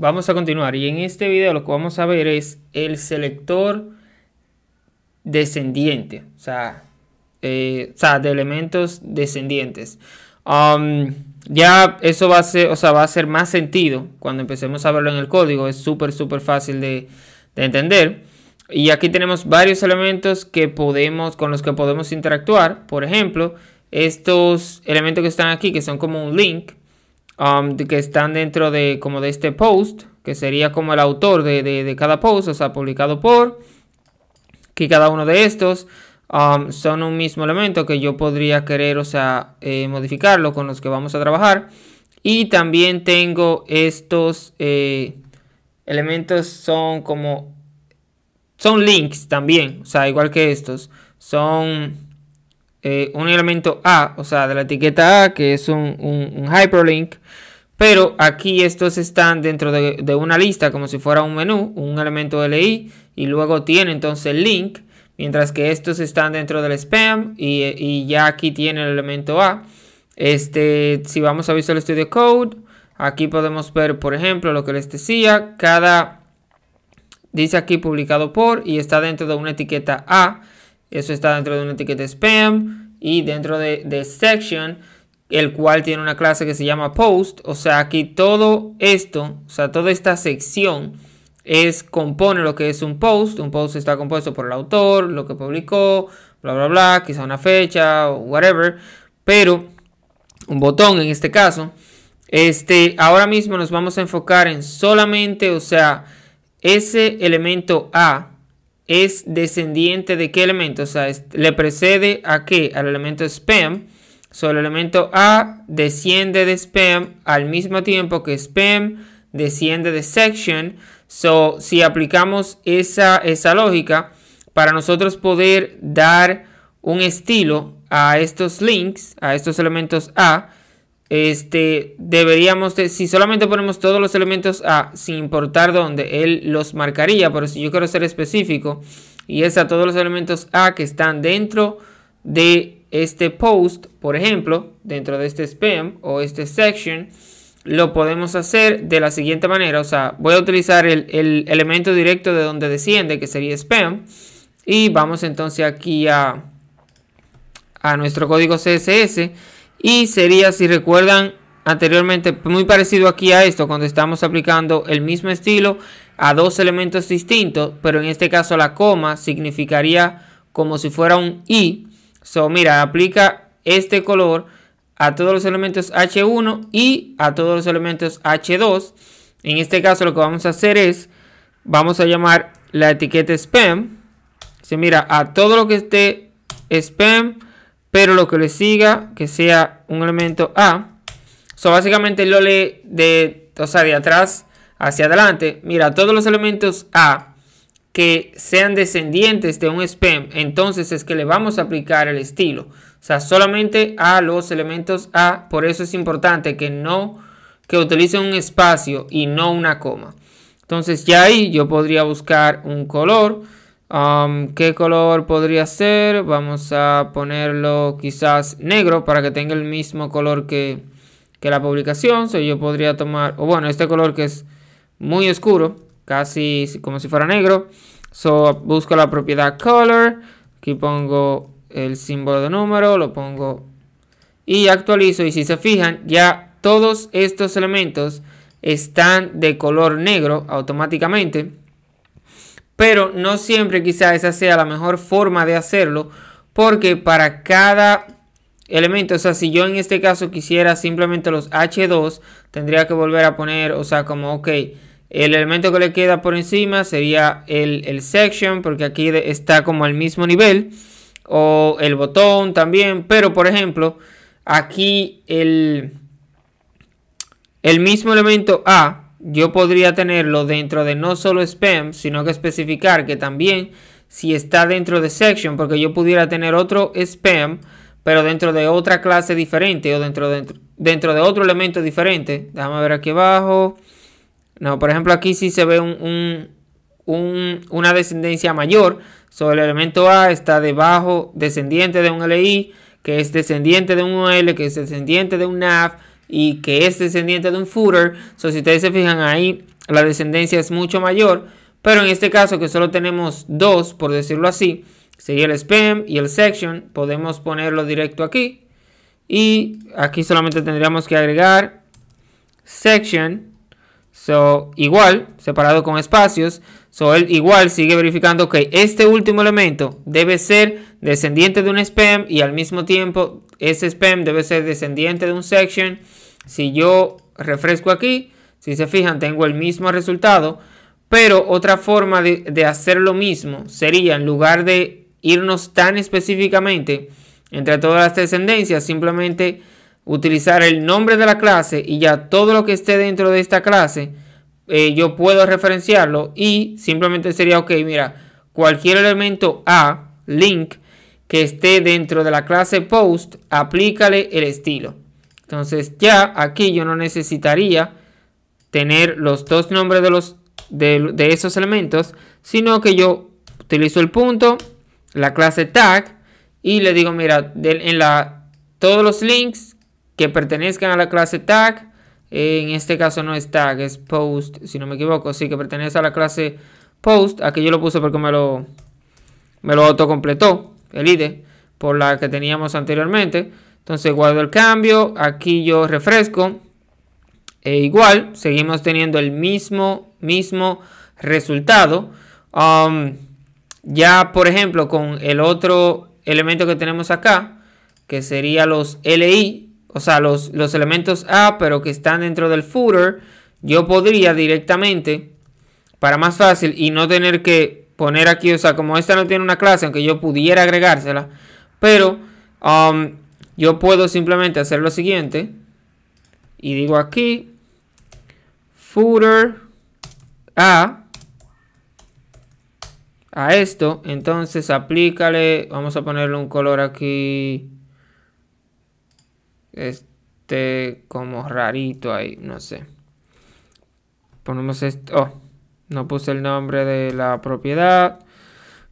Vamos a continuar y en este video lo que vamos a ver es el selector descendiente, o sea, eh, de elementos descendientes. Um, ya eso va a, ser, o va a ser más sentido cuando empecemos a verlo en el código, es súper, súper fácil de, entender. Y aquí tenemos varios elementos que podemos, con los que podemos interactuar. Por ejemplo, estos elementos que están aquí, que son como un link, Um, que están dentro de como de este post, que sería como el autor de, cada post, o sea, publicado por, que cada uno de estos um, son un mismo elemento que yo podría querer, o sea, eh, modificarlo con los que vamos a trabajar. Y también tengo estos eh, elementos son como, son links también, o sea, igual que estos, son eh, un elemento A, o sea, de la etiqueta A, que es un, hyperlink, pero aquí estos están dentro de, una lista, como si fuera un menú, un elemento LI, y luego tiene entonces el link, mientras que estos están dentro del spam, y, y ya aquí tiene el elemento A. Este, si vamos a Visual Studio Code, aquí podemos ver, por ejemplo, lo que les decía, cada, dice aquí publicado por, y está dentro de una etiqueta A, eso está dentro de una etiqueta spam y dentro de, de section, el cual tiene una clase que se llama post. O sea, aquí todo esto, o sea, toda esta sección es compone lo que es un post. Un post está compuesto por el autor, lo que publicó, bla, bla, bla, quizá una fecha o whatever. Pero un botón en este caso. Este, ahora mismo nos vamos a enfocar en solamente, o sea, ese elemento A es descendiente de qué elemento, o sea, le precede a qué, al elemento spam. So, el elemento A desciende de spam al mismo tiempo que spam desciende de section. So, si aplicamos esa, esa lógica, para nosotros poder dar un estilo a estos links, a estos elementos A, este, deberíamos, si solamente ponemos todos los elementos A, sin importar dónde, él los marcaría, pero si yo quiero ser específico, y es a todos los elementos A que están dentro de este post, por ejemplo, dentro de este spam o este section, lo podemos hacer de la siguiente manera, o sea, voy a utilizar el, el elemento directo de donde desciende, que sería spam, y vamos entonces aquí a, a nuestro código CSS, y sería, si recuerdan, anteriormente muy parecido aquí a esto, cuando estamos aplicando el mismo estilo a dos elementos distintos, pero en este caso la coma significaría como si fuera un i. So, mira, aplica este color a todos los elementos H1 y a todos los elementos H2. En este caso lo que vamos a hacer es, vamos a llamar la etiqueta spam. Se mira, a todo lo que esté spam, pero lo que le siga, que sea un elemento A. So, básicamente lo lee de, de atrás hacia adelante. Mira, todos los elementos A que sean descendientes de un spam, entonces es que le vamos a aplicar el estilo. O sea, solamente a los elementos A. Por eso es importante que no, que utilice un espacio y no una coma. Entonces ya ahí yo podría buscar un color. ¿Qué color podría ser? Vamos a ponerlo quizás negro para que tenga el mismo color que, la publicación. So, yo podría tomar, o bueno, este color que es muy oscuro, casi como si fuera negro. So, busco la propiedad color. Aquí pongo el símbolo de número, lo pongo y actualizo. Y si se fijan, ya todos estos elementos están de color negro automáticamente pero no siempre quizá esa sea la mejor forma de hacerlo porque para cada elemento, o sea, si yo en este caso quisiera simplemente los H2, tendría que volver a poner, o sea, como, ok, el elemento que le queda por encima sería el, section, porque aquí está como al mismo nivel, o el botón también, pero por ejemplo, aquí el, el mismo elemento A, yo podría tenerlo dentro de no solo spam, sino que especificar que también si está dentro de section, porque yo pudiera tener otro spam, pero dentro de otra clase diferente o dentro de, dentro de otro elemento diferente. Déjame ver aquí abajo. No, por ejemplo, aquí sí se ve un, una descendencia mayor. Sobre el elemento A está debajo, descendiente de un LI, que es descendiente de un OL, que es descendiente de un NAV y que es descendiente de un footer. So, si ustedes se fijan ahí, la descendencia es mucho mayor. Pero en este caso que solo tenemos dos, por decirlo así, sería el spam y el section. Podemos ponerlo directo aquí. Y aquí solamente tendríamos que agregar section. So, igual, separado con espacios. So, él igual sigue verificando que este último elemento debe ser descendiente de un spam y al mismo tiempo ese spam debe ser descendiente de un section. Si yo refresco aquí, si se fijan, tengo el mismo resultado. Pero otra forma de, hacer lo mismo sería, en lugar de irnos tan específicamente entre todas las descendencias, simplemente utilizar el nombre de la clase y ya todo lo que esté dentro de esta clase, eh, yo puedo referenciarlo y simplemente sería, ok, mira, cualquier elemento A, link, que esté dentro de la clase post, aplícale el estilo. Entonces ya aquí yo no necesitaría tener los dos nombres de, los, de, esos elementos, sino que yo utilizo el punto, la clase tag, y le digo, mira, en la, todos los links que pertenezcan a la clase tag, en este caso no es tag, es post, si no me equivoco, sí que pertenece a la clase post, aquí yo lo puse porque me lo, me lo autocompletó el ID, e, por la que teníamos anteriormente. Entonces guardo el cambio, aquí yo refresco, e igual seguimos teniendo el mismo, mismo resultado. Um, ya por ejemplo con el otro elemento que tenemos acá, que sería los LI, o sea los, los elementos A pero que están dentro del footer, yo podría directamente, para más fácil y no tener que poner aquí, o sea, como esta no tiene una clase, aunque yo pudiera agregársela, pero um, yo puedo simplemente hacer lo siguiente, y digo aquí, footer a, a esto, entonces aplícale, vamos a ponerle un color aquí, este, como rarito ahí, no sé, ponemos esto, oh no puse el nombre de la propiedad.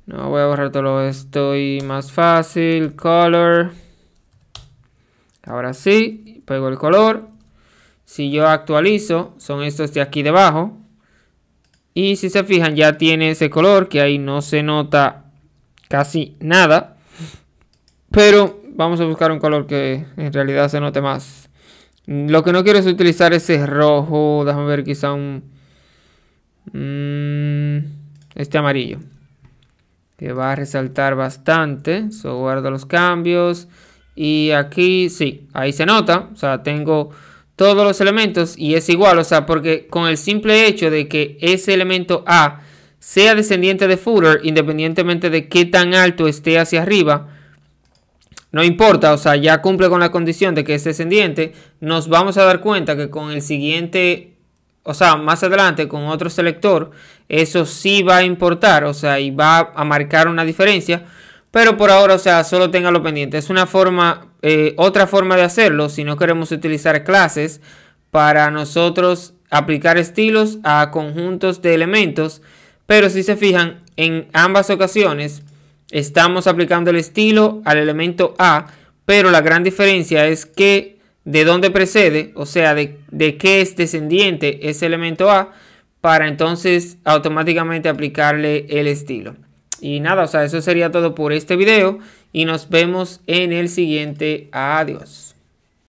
No voy a borrar todo esto y más fácil. Color. Ahora sí, pego el color. Si yo actualizo, son estos de aquí debajo. Y si se fijan, ya tiene ese color que ahí no se nota casi nada. Pero vamos a buscar un color que en realidad se note más. Lo que no quiero es utilizar ese rojo. Déjame ver quizá un Mm, este amarillo que va a resaltar bastante so guardo los cambios y aquí sí ahí se nota o sea tengo todos los elementos y es igual o sea porque con el simple hecho de que ese elemento A sea descendiente de footer independientemente de qué tan alto esté hacia arriba no importa, o sea, ya cumple con la condición de que es descendiente, nos vamos a dar cuenta que con el siguiente o sea, más adelante con otro selector, eso sí va a importar, o sea, y va a marcar una diferencia. Pero por ahora, o sea, solo téngalo pendiente. Es una forma, eh, otra forma de hacerlo si no queremos utilizar clases para nosotros aplicar estilos a conjuntos de elementos. Pero si se fijan, en ambas ocasiones estamos aplicando el estilo al elemento A, pero la gran diferencia es que de dónde precede, o sea, de, qué es descendiente ese elemento A, para entonces automáticamente aplicarle el estilo. Y nada, o sea, eso sería todo por este video y nos vemos en el siguiente. Adiós.